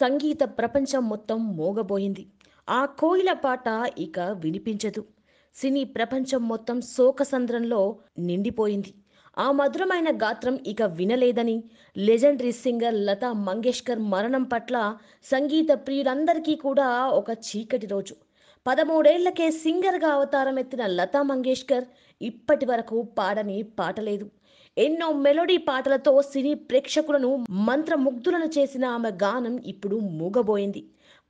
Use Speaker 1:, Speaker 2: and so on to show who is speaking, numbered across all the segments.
Speaker 1: సంగీత ప్రపంచం మొత్తం మోగబోయింది ఆ కోయిల పాట ఇక వినిపించదు సినీ ప్రపంచం మొత్తం శోకసంద్రంలో నిండిపోయింది ఆ మధురమైన గాత్రం ఇక వినలేదని లెజెండరీ సింగర్ లతా మంగేష్కర్ మరణం పట్ల సంగీత ప్రియులందరికీ కూడా ఒక చీకటి రోజు పదమూడేళ్లకే సింగర్గా అవతారం ఎత్తిన లతా మంగేష్కర్ ఇప్పటి వరకు పాడని పాటలేదు ఎన్నో మెలోడీ పాటలతో సినీ ప్రేక్షకులను మంత్రముగ్ధులను చేసిన ఆమె గానం ఇప్పుడు మూగబోయింది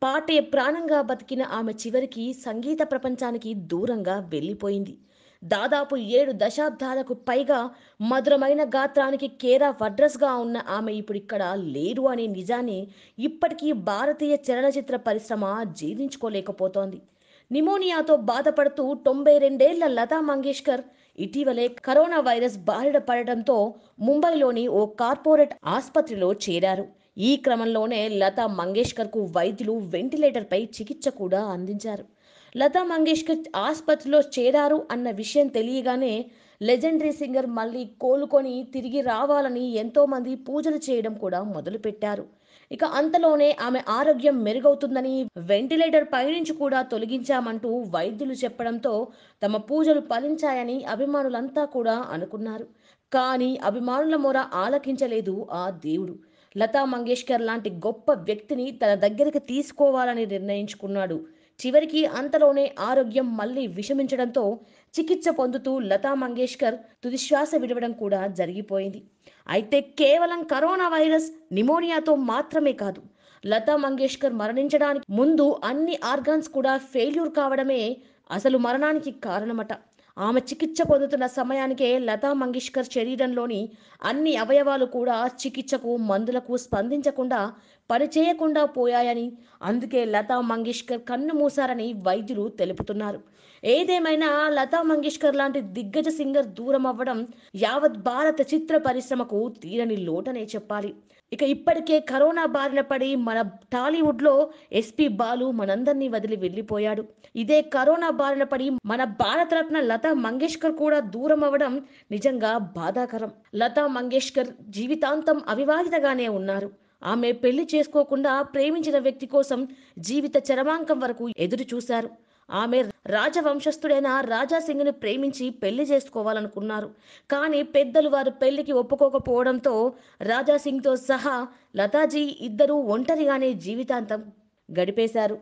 Speaker 1: పాటే ప్రాణంగా బతికిన ఆమె చివరికి సంగీత ప్రపంచానికి దూరంగా వెళ్ళిపోయింది దాదాపు ఏడు దశాబ్దాలకు పైగా మధురమైన గాత్రానికి కేరా వడ్రస్గా ఉన్న ఆమె ఇప్పుడు ఇక్కడ లేరు అనే నిజాన్ని ఇప్పటికీ భారతీయ చలనచిత్ర పరిశ్రమ జీర్ణించుకోలేకపోతోంది నిమోనియాతో బాధపడుతూ తొంభై రెండేళ్ల లతా మంగేష్కర్ ఇటీవలే కరోనా వైరస్ బారిన పడటంతో ముంబైలోని ఓ కార్పొరేట్ ఆసుపత్రిలో చేరారు ఈ క్రమంలోనే లతా కు వైద్యులు వెంటిలేటర్పై చికిత్స కూడా అందించారు లతా మంగేష్కర్ ఆసుపత్రిలో చేరారు అన్న విషయం తెలియగానే లెజెండరీ సింగర్ మళ్ళీ కోలుకొని తిరిగి రావాలని ఎంతోమంది పూజలు చేయడం కూడా మొదలుపెట్టారు ఇక అంతలోనే ఆమె ఆరోగ్యం మెరుగవుతుందని వెంటిలేటర్ పైనుంచి కూడా తొలగించామంటూ వైద్యులు చెప్పడంతో తమ పూజలు ఫలించాయని అభిమానులంతా కూడా అనుకున్నారు కానీ అభిమానుల మొర ఆలకించలేదు ఆ దేవుడు లతా మంగేష్కర్ లాంటి గొప్ప వ్యక్తిని తన దగ్గరికి తీసుకోవాలని నిర్ణయించుకున్నాడు చివరికి అంతలోనే ఆరోగ్యం మళ్ళీ విషమించడంతో చికిత్స పొందుతూ లతా మంగేష్కర్ తుదిశ్వాస విడవడం కూడా జరిగిపోయింది అయితే కేవలం కరోనా వైరస్ నిమోనియాతో మాత్రమే కాదు లతా మంగేష్కర్ మరణించడానికి ముందు అన్ని ఆర్గాన్స్ కూడా ఫెయిల్యూర్ కావడమే అసలు మరణానికి కారణమట ఆమె చికిత్స పొందుతున్న సమయానికే లతా మంగేష్కర్ శరీరంలోని అన్ని అవయవాలు కూడా చికిత్సకు మందులకు స్పందించకుండా పనిచేయకుండా పోయాయని అందుకే లతా మంగేష్కర్ కన్ను మూసారని వైద్యులు తెలుపుతున్నారు ఏదేమైనా లతా మంగేష్కర్ లాంటి దిగ్గజ సింగర్ దూరం అవ్వడం యావత్ భారత చిత్ర పరిశ్రమకు తీరని లోటనే చెప్పాలి ఇక ఇప్పటికే కరోనా బారిన పడి మన టాలీవుడ్లో ఎస్పీ బాలు మనందరినీ వదిలి వెళ్ళిపోయాడు ఇదే కరోనా బారిన పడి మన భారతరత్న లత లతా మంగేష్కర్ కూడా దూరం అవ్వడం నిజంగా బాధాకరం లతా మంగేష్కర్ జీవితాంతం అవివాహితగానే ఉన్నారు ఆమె పెళ్లి చేసుకోకుండా ప్రేమించిన వ్యక్తి కోసం జీవిత చరమాంకం వరకు ఎదురు చూశారు ఆమె రాజవంశస్థుడైన ని ప్రేమించి పెళ్లి చేసుకోవాలనుకున్నారు కానీ పెద్దలు వారు పెళ్లికి ఒప్పుకోకపోవడంతో తో సహా లతాజీ ఇద్దరూ ఒంటరిగానే జీవితాంతం గడిపేశారు